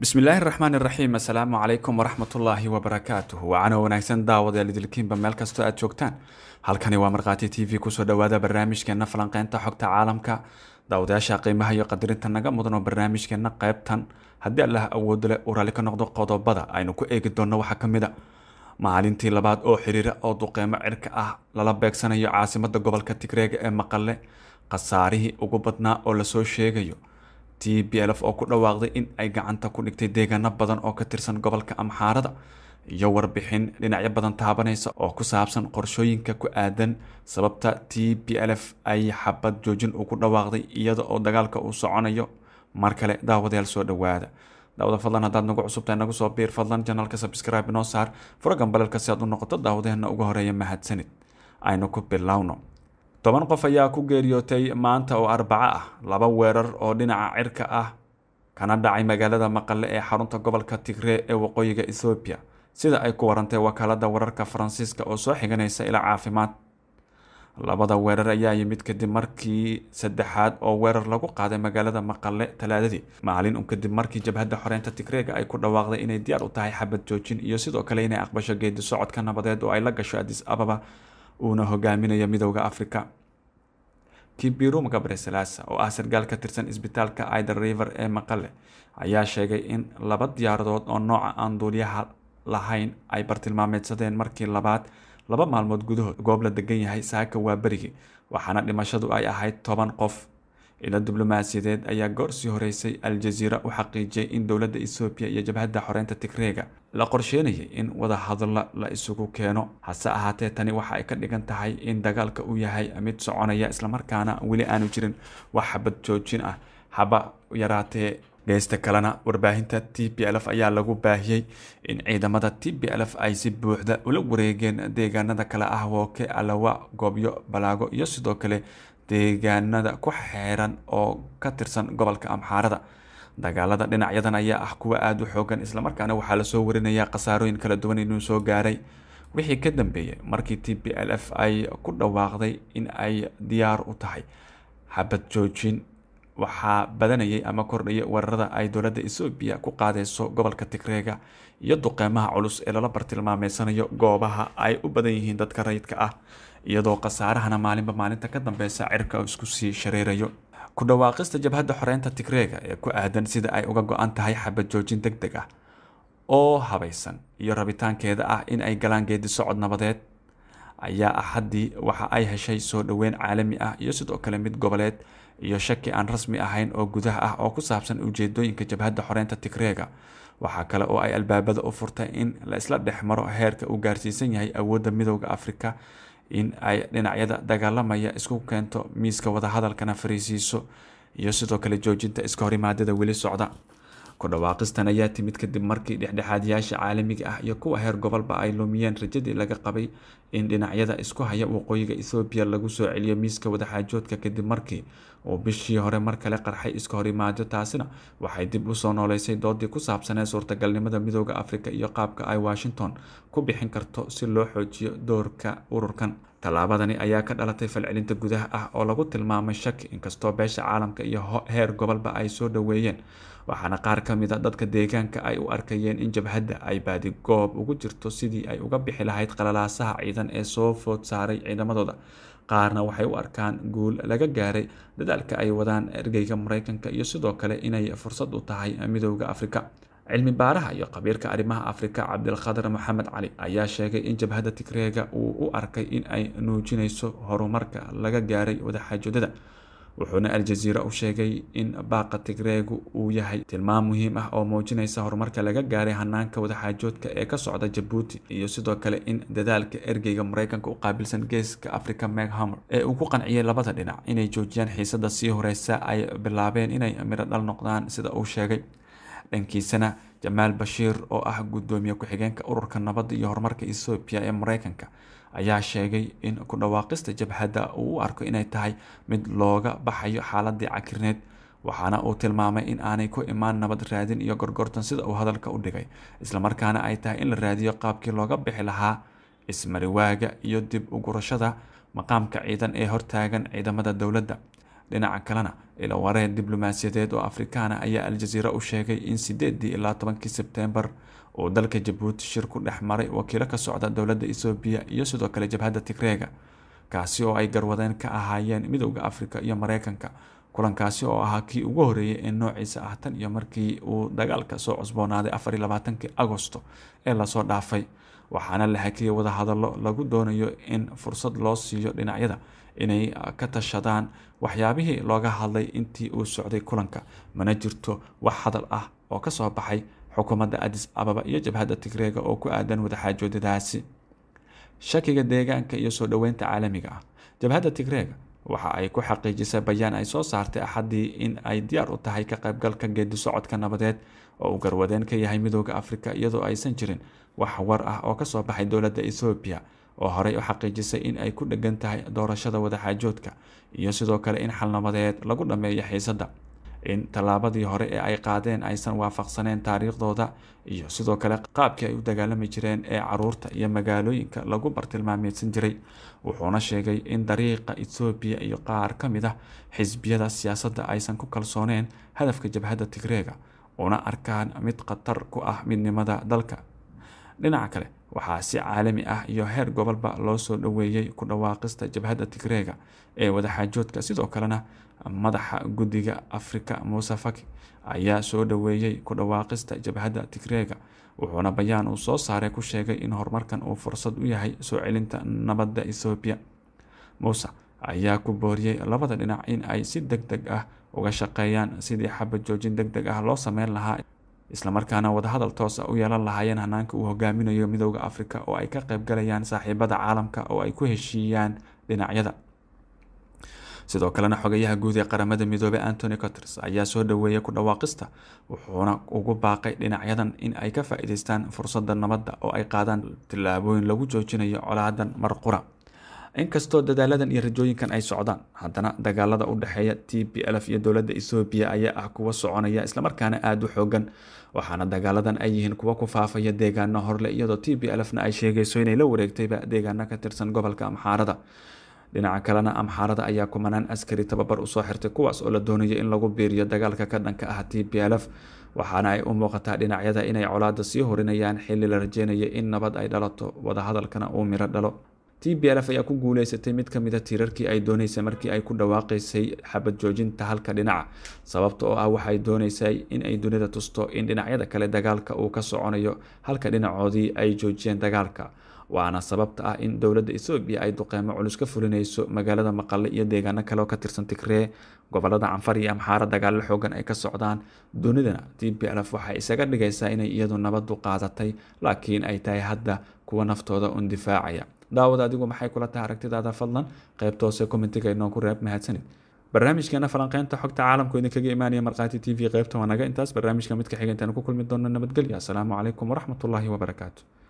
bismillaahi raxmaan iraxiim assalaamu calaykum waraxmatullaahi wabarakaatuhu waacano wanaagsan daawadeel idilkiinba meel kastoo aad joogtaan halkani waa markhaati t v kusoo dhawaada barnaamijkeenna falanqeynta xogta caalamka daawadayaasha qiimaha iyo qadirinta naga mudano barnaamijkeenna qaybtan haddii allaha awood leh uu ka noqdo qodobada aynu ku eegi doonno waxaa ka mid a maalintii labaad oo xiriira oo duqeymo cirka ah lala beegsanayo caasimadda gobolka tigreega ee maqalle khasaarihii ugu badnaa oo lasoo sheegayo t b lf oo ku dhawaaqday in ay gacanta ku dhigtay deegaano badan oo ka tirsan gobolka amxaarada iyo warbixin dhinacyo badan taabanaysa oo ku saabsan qorshooyinka ku aadan sababta t b lf ay xabad joojin ugu dhawaaqday iyada oo dagaalka uu soconayo mar kale daawadayaal soo dhawaada daawada fadlan haddaad nagu cusubtahay nagu soo biir fadlan janalka sabscribe inoo saar furagan balalka si aad u noqoto daawadeena ugu horeeya mahadsanid aynu ku bilowno toban qof ayaa ku geeriyootay maanta oo arbaco ah laba weerar oo dhinaca cirka ah kana dhacay magaalada maqale ee xarunta gobolka tigree ee waqooyiga ethoobiya sida ay ku warantay wakaaladda wararka faransiiska oo soo xiganaysa ila caafimaad labada weerar ayaa yimid kadib markii saddexaad oo weerar lagu qaaday magaalada maqale talaadadii maalin un kadib markii jabhadda xoreynta tigreega ay ku dhawaaqday inay diyaar u tahay xabad joojin iyo sidoo kale inay aqbasho geedi socodka nabadeed oo ay la gasho adis ababa uuna hogaaminaya midowda afrika kibiru makabre oo ah sargaal ka tirsan isbitaalka ider river ee maqale ayaa sheegay in laba diyaaradood oo nooca aan duuliyaha lahayn ay bartilmaameedsadeen markii labaad laba maalmood gudahood goob la degan yahay saaka waa berigii waxaana dhimashadu ay ahayd toban qof ila diblomaasiyadeed ayaa goorsii horeysay al-jaziira u xaqiijiyey in dowladda etoobiya iyo jabhadda xoreynta tigreega la qorsheynayay in wadahadalla la isugu keeno hase ahaatee tani waxa ay ka dhigan tahay in dagaalka uu yahay mid soconaya islamarkaana weli aanu jirin wax xabad joojin ah haba yaraatee geysta kalena warbaahinta t b l f ayaa lagu baahiyey in ciidamada t b l f ay si buuxda ula wareegeen deegaanada kale ah wooke alawa goobyo balaago iyo sidoo kale deegaanada ku xeeran oo ka tirsan gobolka amxaarada dagaalada dhinacyadan ayaa ah kuwa aada u xoogan islamarkaana waxaa lasoo warinayaa khasaarooyin kala duwan inuu soo gaaray wixii ka dambeeyey markii t b l f ay ku dhawaaqday in ay diyaar u tahay xabad joojin waxaa badanayay ama kordhayay weerarada ay dowladda ethoobiya ku qaadayso gobolka tigreega iyo duqeymaha culus ee lala bartilmaameysanayo goobaha ay u badan yihiin dadka rayidka ah iyadoo khasaarahana maalinba maalinta ka dambeysa cirka isku sii shareerayo ku dhawaaqista jabhadda xoreynta tigreega ee ku aadan sida ay uga go-an tahay xabad joojin deg deg ah oo habaysan iyo rabitaankeeda ah in ay galaan geedi socod nabadeed ayaa axaddii ah waxa ay heshay soo dhoweyn caalami ah iyo sidoo kale mid goboleed iyo shaki aan rasmi ahayn oo gudaha ah oo ku saabsan ujeedooyinka jabhadda xoreynta tigreega waxaa kale oo ay albaabada u furtay in la isla dhex maro heerka uu gaarsiisan yahay awoodda midooda afrika in ay dhinacyada dagaalamaya isku keento miiska wadahadalkana fariisiiso iyo sidoo kale joojinta iska horimaadada weli socda ku dhawaaqistan ayaa timid kadib markii dhexdhexaadyaasha caalamiga ah iyo kuwa heer gobolba ay lumiyeen rajadii laga qabay in dhinacyada isku haya waqooyiga ethoobiya lagu soo celiyo miiska wadaxaajoodka kadib markii uu bishii hore mar kale qarxay iska horimaadyo taasina waxay dib usoo nooleysay doodii ku saabsanee suurtagalnimada midooda afrika iyo qaabka ay washington ku bixin karto si loo xoojiyo doorka ururkan tallaabadani ayaa ka dhalatay falcelinta gudaha ah oo lagu tilmaamay shaki inkastoo beesha caalamka iyo heer gobolba ay soo dhoweeyeen waxaana qaar ka mid a ah dadka deegaanka ay u arkayeen in jabhadda ay baadigoob ugu jirto sidii ay uga bixi lahayd qalalaasaha ciidan ee soo food saaray ciidamadooda qaarna waxay u arkaan guul laga gaaray dadaalka ay wadaan ergeyga maraykanka iyo sidoo kale inay fursad u tahay midooda afrika cilmi baaraha iyo khabiirka arrimaha afrika cabdilkhadar maxamed cali ayaa sheegay in jabhadda tigreega uu u arkay in ay nuujinayso horumarka laga gaaray wadaxaajoodada wuxuuna aljaziira u sheegay in baaqa tigreegu uu yahay tilmaam muhiim ah oo muujinaysa horumarka laga gaaray hanaanka wadaxaajoodka ee ka socda jabuuti iyo sidoo kale in dadaalka ergeyga maraykanka u qaabilsan geeska africa meghammer ee uu ku qanciyay labada dhinac inay joojiyaan xiisadda sii horeysa ay bilaabeen inay midho dhal noqdaan sida uu sheegay dhankiisana jamaal bashiir oo ah guddoomiye ku-xigeenka ururka nabadda iyo horumarka ethoobiya ee maraykanka ayaa sheegay in ku dhawaaqista jabhadda uu u arko inay tahay mid looga baxayo xaaladii cakirneed waxaana uu tilmaamay in aanay ku imaan nabad raadin iyo gorgortan sida uu hadalka u dhigay islamarkaana ay tahay in la raadiyo qaabkii looga bixi lahaa ismariwaaga iyo dib ugurashada maqaamka ciidan ee hortaagan ciidamada dowladda dhinaca kalena ilawareen diblomaasiyadeed oo afrikaana ayaa aljaziira u sheegay in sideedii ilaa tobankii sebteembar uu dalka jabuuti shir ku dhex maray wakiilo ka socda dowladda ethoobiya iyo sidoo kale jabhadda tigreega kaasi oo ay garwadeen ka ahaayeen midowda afrika iyo mareykanka kulankaasi oo ahaa kii ugu horeeyay ee noociisa ah tan iyo markii uu dagaalka soo cusboonaaday afar iyo labaatanki agosto ee lasoo dhaafay waxaana la hakiyay hadallo lagu doonayo in fursad loo siiyo dhinacyada inay ka tashadaan waxyaabihii looga hadlay intii uu socday kulanka mana jirto wax hadal ah oo ka soo baxay xukuumadda adis ababa iyo jabhadda tigreega oo ku aadan wadaxaajoodadaasi shakiga deegaanka iyo soo dhoweynta caalamiga ah jabhadda tigreega waxa ay ku xaqiijisay bayaan ay soo saartay axaddii in ay diyaar u tahay ka qaybgalka geedi socodka nabadeed oo uu garwadeen ka yahay midooda afrika iyadoo aysan jirin wax war ah oo ka soo baxay dowladda ethoobiya oo horay u xaqiijisay in ay ku dhegan tahay doorashada wadaxaajoodka iyo sidoo kale in xalnabadeed lagu dhammeeyo xiisadda in tallaabadii hore ee ay qaadeen aysan waafaqsaneen taariikhdooda iyo sidoo kale qaabkii ay u dagaalami jireen ee caruurta iyo magaalooyinka lagu bartilmaameedsan jiray wuxuuna sheegay in dariiqa etoobiya iyo qaar ka mid ah xisbiyada siyaasadda aysan ku kalsooneen hadafka jabhadda tigreega una arkaan mid khatar ku ah midnimada dalka dhinaca kale waxaa si caalami ah iyo heer gobolba loo soo dhoweeyey ku dhawaaqista jabhadda tigreega ee wadaxaajoodka sidoo kalena madaxa guddiga afrika muuse faki ayaa soo dhoweeyey ku dhawaaqista jabhadda tigreega wuxuuna bayaan uu soo saaray ku sheegay in horumarkan uu fursad u yahay soo celinta nabadda ethoobiya muuse ayaa ku booriyey labada dhinac in ay si deg deg ah uga shaqeeyaan sidii xabad joojin deg deg ah loo sameyn lahaa islamarkaana wadahadal toosa ah u yeelan lahaayeen hanaanka uu hogaaminayo midooda afrika oo ay ka qaybgalayaan saaxiibada caalamka oo ay ku heshiiyaan dhinacyada sidoo kalena xogayaha guud ee qaramada midoobey antony coters ayaa soo dhaweeyay ku dhawaaqista wuxuuna ugu baaqay dhinacyadan in ay ka faa-iideystaan fursadda nabadda oo ay qaadaan tillaabooyin lagu joojinayo colaadan mar qura inkastoo dadaaladan iyo rajooyinkan ay socdaan haddana dagaalada u dhexeeya t b lf iyo dowladda ethoobiya ayaa ah kuwa soconaya islamarkaana aada u xoogan waxaana dagaaladan ay yihiin kuwa ku faafaya deegaano horle iyadoo t b na ay sheegayso inay la wareegtayba deegaano ka tirsan gobolka amxaarada dhinaca kalena amxaarada ayaa kumanaan askari tababar usoo xirtay kuwaas oo la doonaya in lagu biiriyo dagaalka ka dhanka ah t b lf waxaana ay u muuqataa dhinacyada inay colaada sii horinayaan xilli la rajeynayo in nabad ay dhalato wadahadalkana uu miro dhalo t b l f ayaa ku guulaysatay mid ka mida ah tiirarkii ay dooneysay markii ay ku dhawaaqaysay xabad joojinta halka dhinaca sababta oo ah waxay dooneysay in ay dunida tusto in dhinacyada kale dagaalka uu ka soconayo halka dhinacoodii ay joojiyeen dagaalka waana sababta ah in dowladda etoobiya ay duqeymo culus ka fulinayso magaalada maqale iyo deegaano kale oo ka tirsan tigree gobolada canfar iyo amxaara dagaallo xoogan ay ka socdaan dunidana t b lf waxay isaga dhigaysaa inay iyadu nabadu qaadatay laakiin ay tahay hadda kuwa naftooda un difaacaya daawad adigu maxay kula tahay aragtidaada fadlan qaybtoose kommentiga inoo ku reeb mahadsanid barnaamijkeena falanqeynta xogta caalamku idinkaga imaanaya markhaati t v qaybta wanaga intaas barnaamijka midka xiga intaanu ku kulmi doonno nabadgelya asalaamu calaykum waraxmatullaahi wabarakaatu